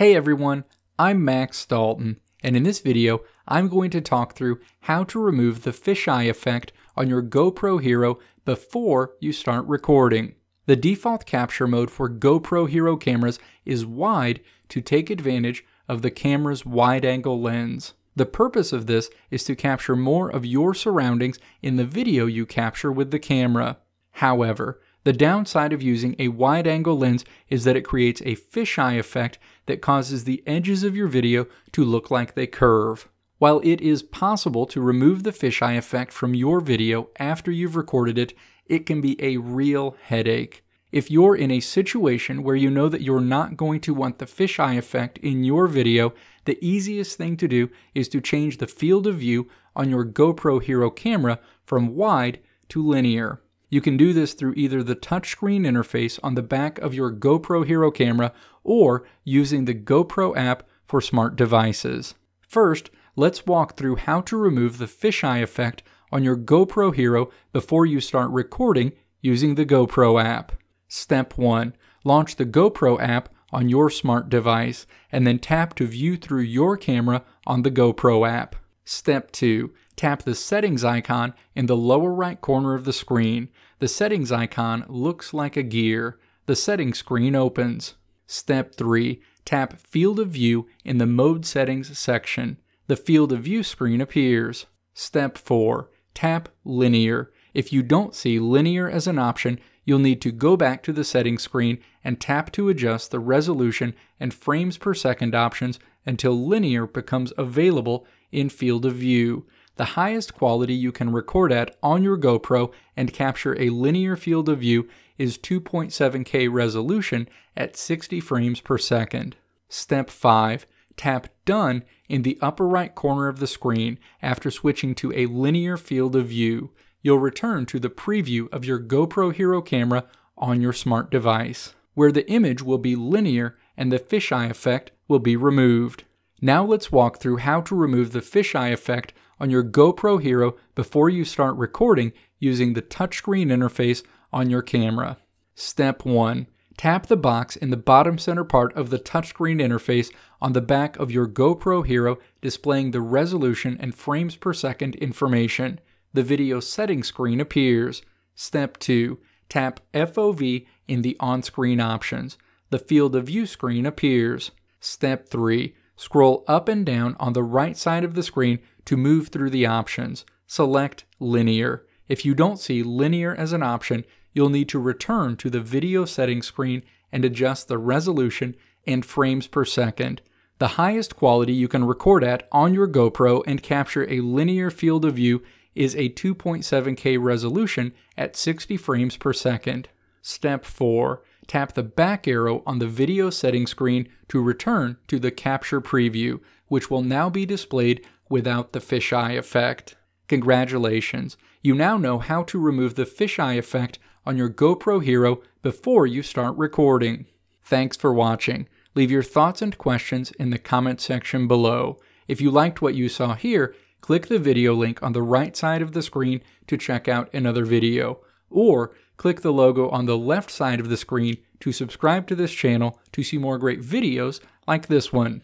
Hey everyone, I'm Max Dalton, and in this video, I'm going to talk through how to remove the fisheye effect on your GoPro Hero before you start recording. The default capture mode for GoPro Hero cameras is wide to take advantage of the camera's wide-angle lens. The purpose of this is to capture more of your surroundings in the video you capture with the camera. However, the downside of using a wide angle lens is that it creates a fisheye effect that causes the edges of your video to look like they curve. While it is possible to remove the fisheye effect from your video after you've recorded it, it can be a real headache. If you're in a situation where you know that you're not going to want the fisheye effect in your video, the easiest thing to do is to change the field of view on your GoPro Hero camera from wide to linear. You can do this through either the touchscreen interface on the back of your GoPro Hero camera or using the GoPro app for smart devices. First, let's walk through how to remove the fisheye effect on your GoPro Hero before you start recording using the GoPro app. Step 1. Launch the GoPro app on your smart device and then tap to view through your camera on the GoPro app. Step 2 tap the settings icon in the lower right corner of the screen. The settings icon looks like a gear. The settings screen opens. Step 3. Tap Field of View in the Mode Settings section. The Field of View screen appears. Step 4. Tap Linear. If you don't see linear as an option, you'll need to go back to the settings screen and tap to adjust the resolution and frames per second options until linear becomes available in field of view the highest quality you can record at on your GoPro and capture a linear field of view is 2.7K resolution at 60 frames per second. Step 5. Tap Done in the upper right corner of the screen after switching to a linear field of view. You'll return to the preview of your GoPro Hero camera on your smart device, where the image will be linear and the fisheye effect will be removed. Now let's walk through how to remove the fisheye effect on your GoPro Hero before you start recording using the touchscreen interface on your camera. Step 1. Tap the box in the bottom center part of the touchscreen interface on the back of your GoPro Hero displaying the resolution and frames per second information. The video settings screen appears. Step 2. Tap FOV in the on-screen options. The field of view screen appears. Step 3. Scroll up and down on the right side of the screen to move through the options, select Linear. If you don't see Linear as an option, you'll need to return to the video settings screen and adjust the resolution and frames per second. The highest quality you can record at on your GoPro and capture a linear field of view is a 2.7K resolution at 60 frames per second. Step 4. Tap the back arrow on the video settings screen to return to the capture preview which will now be displayed without the fisheye effect. Congratulations, you now know how to remove the fisheye effect on your GoPro Hero before you start recording. Thanks for watching. Leave your thoughts and questions in the comment section below. If you liked what you saw here, click the video link on the right side of the screen to check out another video, or click the logo on the left side of the screen to subscribe to this channel to see more great videos like this one.